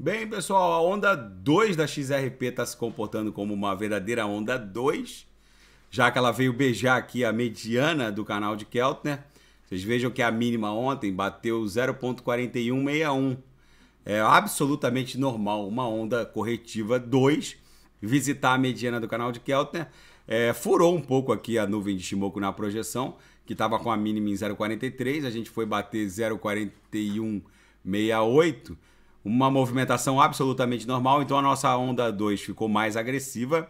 Bem, pessoal, a onda 2 da XRP está se comportando como uma verdadeira onda 2, já que ela veio beijar aqui a mediana do canal de Keltner. Né? Vocês vejam que a mínima ontem bateu 0.4161. É absolutamente normal uma onda corretiva 2 visitar a mediana do canal de Keltner. É, furou um pouco aqui a nuvem de Shimoku na projeção, que estava com a mínima em 0,43, a gente foi bater 0,4168 uma movimentação absolutamente normal, então a nossa onda 2 ficou mais agressiva.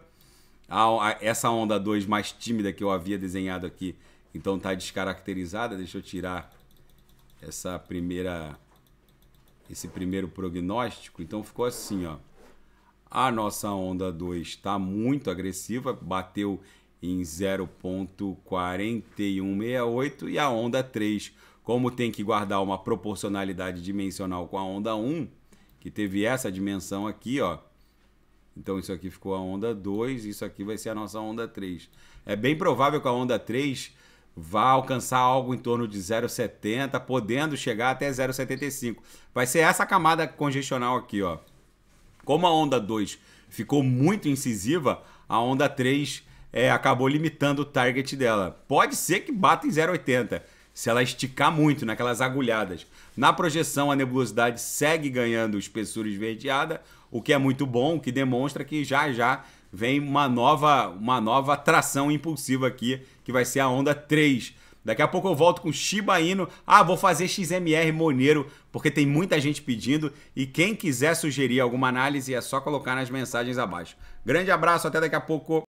A, a, essa onda 2 mais tímida que eu havia desenhado aqui, então está descaracterizada. Deixa eu tirar essa primeira esse primeiro prognóstico. Então ficou assim, ó. A nossa onda 2 está muito agressiva, bateu em 0.4168 e a onda 3, como tem que guardar uma proporcionalidade dimensional com a onda 1, que teve essa dimensão aqui, ó. Então isso aqui ficou a onda 2, isso aqui vai ser a nossa onda 3. É bem provável que a onda 3 vá alcançar algo em torno de 0,70, podendo chegar até 0,75. Vai ser essa camada congestional aqui, ó. Como a onda 2 ficou muito incisiva, a onda 3 é, acabou limitando o target dela. Pode ser que bata em 0,80 se ela esticar muito naquelas agulhadas. Na projeção, a nebulosidade segue ganhando espessura esverdeada, o que é muito bom, o que demonstra que já já vem uma nova, uma nova atração impulsiva aqui, que vai ser a onda 3. Daqui a pouco eu volto com Shiba Inu. Ah, vou fazer XMR Moneiro, porque tem muita gente pedindo. E quem quiser sugerir alguma análise é só colocar nas mensagens abaixo. Grande abraço, até daqui a pouco.